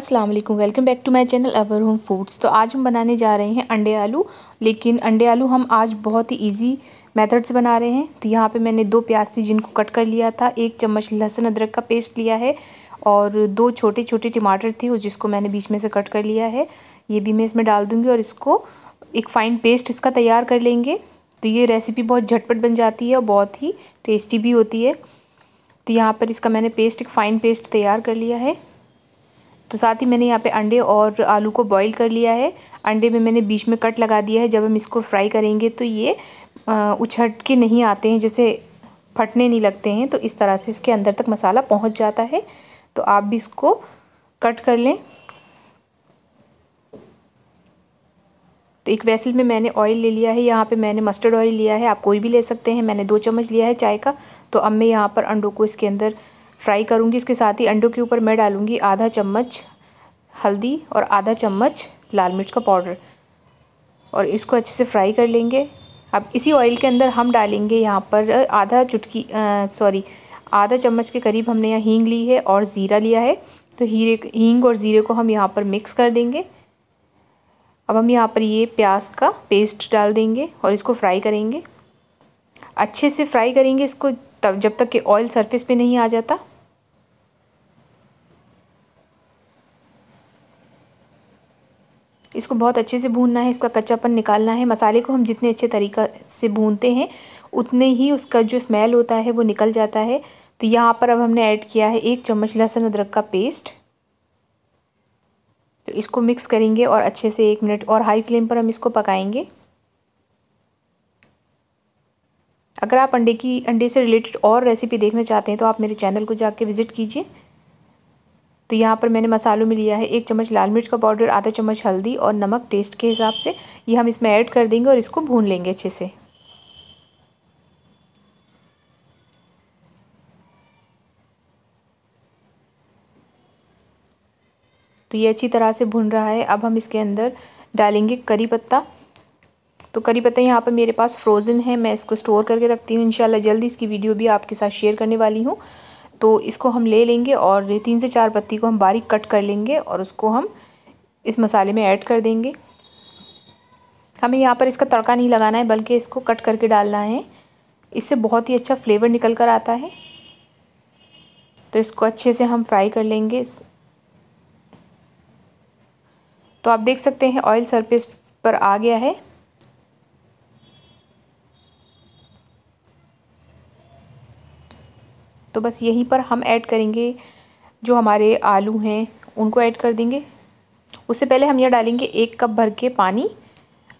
Aslam welcome back to my channel our home foods तो आज हम बनाने जा रहे हैं अंडे आलू लेकिन अंडे आलू हम आज बहुत ही इजी मेथड से बना रहे हैं तो यहाँ पे मैंने दो प्याज थी जिनको कट कर लिया था एक चम्मच लहसुन अदरक का पेस्ट लिया है और दो छोटे छोटे टमाटर थे जिसको मैंने बीच में से कट कर लिया है ये भी मैं इसमें डाल दूँगी और इसको एक फ़ाइन पेस्ट इसका तैयार कर लेंगे तो ये रेसिपी बहुत झटपट बन जाती है और बहुत ही टेस्टी भी होती है तो यहाँ पर इसका मैंने पेस्ट एक फ़ाइन पेस्ट तैयार कर लिया है तो साथ ही मैंने यहाँ पे अंडे और आलू को बॉईल कर लिया है अंडे में मैंने बीच में कट लगा दिया है जब हम इसको फ्राई करेंगे तो ये उछट के नहीं आते हैं जैसे फटने नहीं लगते हैं तो इस तरह से इसके अंदर तक मसाला पहुँच जाता है तो आप भी इसको कट कर लें तो एक वैसल में मैंने ऑयल ले लिया है यहाँ पे मैंने मस्टर्ड ऑयल लिया है आप कोई भी ले सकते हैं मैंने दो चम्मच लिया है चाय का तो अब मैं यहाँ पर अंडों को इसके अंदर फ्राई करूँगी इसके साथ ही अंडों के ऊपर मैं डालूँगी आधा चम्मच हल्दी और आधा चम्मच लाल मिर्च का पाउडर और इसको अच्छे से फ्राई कर लेंगे अब इसी ऑयल के अंदर हम डालेंगे यहाँ पर आधा चुटकी सॉरी आधा चम्मच के करीब हमने यहाँ हींग ली है और ज़ीरा लिया है तो हीरे हींग और ज़ीरे को हम यहाँ पर मिक्स कर देंगे अब हम यहाँ पर ये प्याज का पेस्ट डाल देंगे और इसको फ्राई करेंगे अच्छे से फ्राई करेंगे इसको तब जब तक कि ऑयल सरफेस पे नहीं आ जाता इसको बहुत अच्छे से भूनना है इसका कच्चापन निकालना है मसाले को हम जितने अच्छे तरीक़ा से भूनते हैं उतने ही उसका जो स्मेल होता है वो निकल जाता है तो यहाँ पर अब हमने ऐड किया है एक चम्मच लहसुन अदरक का पेस्ट तो इसको मिक्स करेंगे और अच्छे से एक मिनट और हाई फ्लेम पर हम इसको पकाएंगे अगर आप अंडे की अंडे से रिलेटेड और रेसिपी देखना चाहते हैं तो आप मेरे चैनल को जाके विज़िट कीजिए तो यहाँ पर मैंने मसालों में लिया है एक चम्मच लाल मिर्च का पाउडर आधा चम्मच हल्दी और नमक टेस्ट के हिसाब से ये हम इसमें ऐड कर देंगे और इसको भून लेंगे अच्छे से तो ये अच्छी तरह से भून रहा है अब हम इसके अंदर डालेंगे करी पत्ता तो करी पत्ता यहाँ पर मेरे पास फ्रोज़न है मैं इसको स्टोर करके रखती हूँ इंशाल्लाह जल्दी इसकी वीडियो भी आपके साथ शेयर करने वाली हूँ तो इसको हम ले लेंगे और तीन से चार पत्ती को हम बारीक कट कर लेंगे और उसको हम इस मसाले में ऐड कर देंगे हमें यहाँ पर इसका तड़का नहीं लगाना है बल्कि इसको कट करके डालना है इससे बहुत ही अच्छा फ्लेवर निकल कर आता है तो इसको अच्छे से हम फ्राई कर लेंगे तो आप देख सकते हैं ऑयल सरफेस पर आ गया है तो बस यहीं पर हम ऐड करेंगे जो हमारे आलू हैं उनको ऐड कर देंगे उससे पहले हम यह डालेंगे एक कप भर के पानी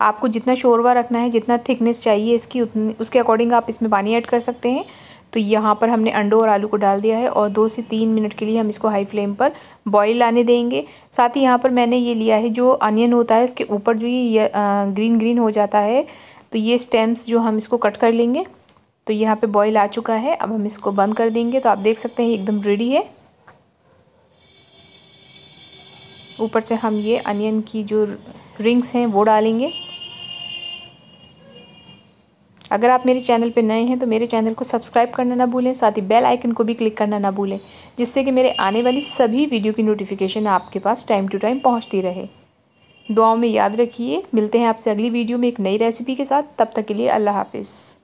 आपको जितना शोरवा रखना है जितना थिकनेस चाहिए इसकी उतनी उसके अकॉर्डिंग आप इसमें पानी ऐड कर सकते हैं तो यहाँ पर हमने अंडों और आलू को डाल दिया है और दो से तीन मिनट के लिए हम इसको हाई फ्लेम पर बॉईल आने देंगे साथ ही यहाँ पर मैंने ये लिया है जो अनियन होता है उसके ऊपर जो ये ग्रीन ग्रीन हो जाता है तो ये स्टेम्स जो हम इसको कट कर लेंगे तो यहाँ पे बॉईल आ चुका है अब हम इसको बंद कर देंगे तो आप देख सकते हैं एकदम रेडी है ऊपर से हम ये अनियन की जो रिंग्स हैं वो डालेंगे अगर आप मेरे चैनल पर नए हैं तो मेरे चैनल को सब्सक्राइब करना ना भूलें साथ ही बेल आइकन को भी क्लिक करना ना भूलें जिससे कि मेरे आने वाली सभी वीडियो की नोटिफिकेशन आपके पास टाइम टू टाइम पहुंचती रहे दुआओं में याद रखिए मिलते हैं आपसे अगली वीडियो में एक नई रेसिपी के साथ तब तक के लिए अल्लाह हाफिज़